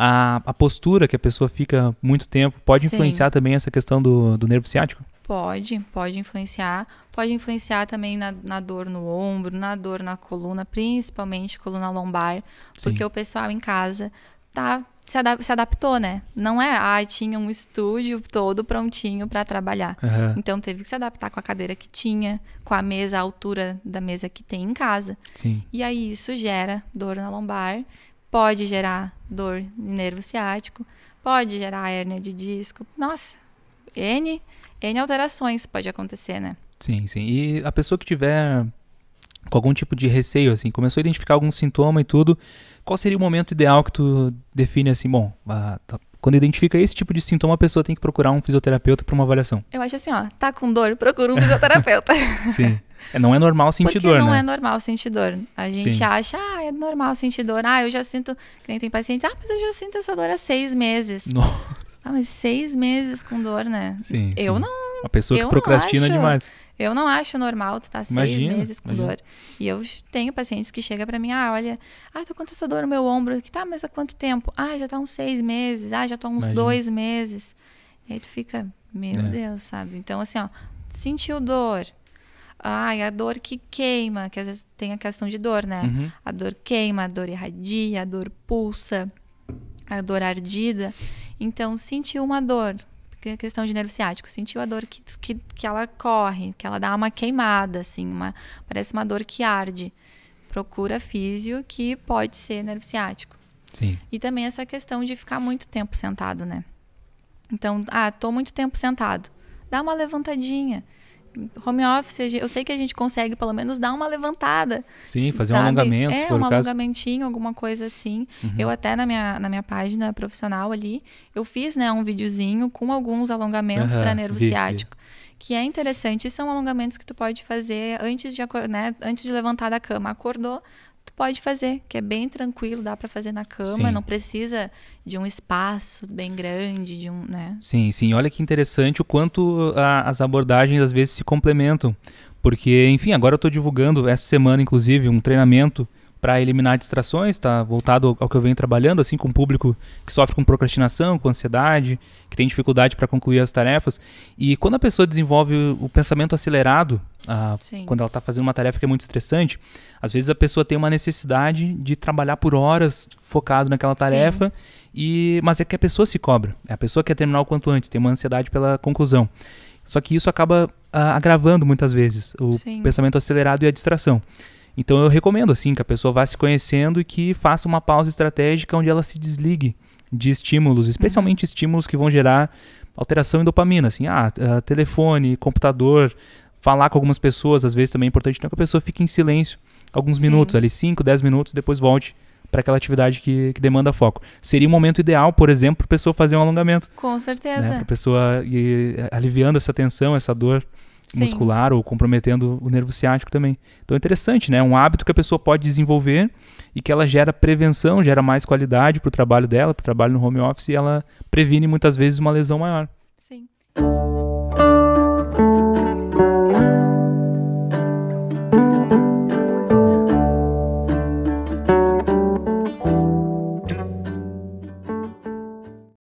a, a postura que a pessoa fica muito tempo pode Sim. influenciar também essa questão do, do nervo ciático? Pode, pode influenciar. Pode influenciar também na, na, dor no ombro, na dor na coluna, principalmente coluna lombar, Sim. porque o pessoal em casa tá se, adap se, adaptou, né? Não é, ah, tinha um estúdio todo prontinho para trabalhar. Uhum. Então teve que se adaptar com a cadeira que tinha, com a mesa, a altura da mesa que tem em casa. Sim. E aí isso gera dor na lombar pode gerar dor no nervo ciático, pode gerar hérnia de disco. Nossa, N, N alterações pode acontecer, né? Sim, sim. E a pessoa que tiver com algum tipo de receio, assim, começou a identificar algum sintoma e tudo, qual seria o momento ideal que tu define assim, bom, ah, tá, quando identifica esse tipo de sintoma, a pessoa tem que procurar um fisioterapeuta para uma avaliação. Eu acho assim, ó, tá com dor, procura um fisioterapeuta. Sim. É, não é normal sentir Porque dor, não né? Não é normal sentir dor. A gente Sim. acha, ah, é normal sentir dor. Ah, eu já sinto. Nem tem paciente, ah, mas eu já sinto essa dor há seis meses. Nossa. Ah, mas seis meses com dor, né? Sim. Eu sim. não. A pessoa que procrastina demais. Eu não acho normal tu estar tá seis meses com imagina. dor. E eu tenho pacientes que chegam para mim, ah, olha, ah, tô tá com essa dor no meu ombro. Que tá, mas há quanto tempo? Ah, já tá uns seis meses. Ah, já tô há uns imagina. dois meses. E aí tu fica, meu é. Deus, sabe? Então, assim, ó, sentiu dor. Ah, e a dor que queima, que às vezes tem a questão de dor, né? Uhum. A dor queima, a dor irradia, a dor pulsa, a dor ardida. Então, sentiu uma dor, é questão de nervo ciático. Sentiu a dor que, que, que ela corre, que ela dá uma queimada, assim, uma, parece uma dor que arde. Procura físio que pode ser nervo ciático. Sim. E também essa questão de ficar muito tempo sentado, né? Então, ah, tô muito tempo sentado. Dá uma levantadinha home office, eu sei que a gente consegue pelo menos dar uma levantada. Sim, fazer sabe? É, um alongamento. É, um alongamentinho, alguma coisa assim. Uhum. Eu até na minha, na minha página profissional ali, eu fiz né, um videozinho com alguns alongamentos uhum. para nervo ciático. Vi. Que é interessante, e são alongamentos que tu pode fazer antes de, né, antes de levantar da cama. Acordou, tu pode fazer, que é bem tranquilo, dá para fazer na cama, sim. não precisa de um espaço bem grande, de um, né? Sim, sim. Olha que interessante o quanto a, ah, as abordagens às vezes se complementam, porque, enfim, agora eu estou divulgando essa semana, inclusive, um treinamento para eliminar distrações, está voltado ao que eu venho trabalhando, assim, com um público que sofre com procrastinação, com ansiedade, que tem dificuldade para concluir as tarefas. E quando a pessoa desenvolve o pensamento acelerado, quando ela está fazendo uma tarefa que é muito estressante, às vezes a pessoa tem uma necessidade de trabalhar por horas focado naquela tarefa, Sim. e mas é que a pessoa se cobra, é a pessoa que quer terminar o quanto antes, tem uma ansiedade pela conclusão. Só que isso acaba ah, agravando muitas vezes o Sim. pensamento acelerado e a distração. Então eu recomendo assim que a pessoa vá se conhecendo e que faça uma pausa estratégica onde ela se desligue de estímulos, uhum. especialmente estímulos que vão gerar alteração em dopamina, assim, ah, ah, telefone, computador, falar com algumas pessoas, às vezes também é importante né, que a pessoa fique em silêncio alguns Sim. minutos, ali 5, 10 minutos, depois volte para aquela atividade que, que, demanda foco. Seria o um momento ideal, por exemplo, para a pessoa fazer um alongamento. Com né, certeza. Né? Para a pessoa ir eh, aliviando essa tensão, essa dor. Sim. muscular ou comprometendo o nervo ciático também. Então é interessante, né? É um hábito que a pessoa pode desenvolver e que ela gera prevenção, gera mais qualidade para o trabalho dela, para o trabalho no home office, e ela previne muitas vezes uma lesão maior. Sim.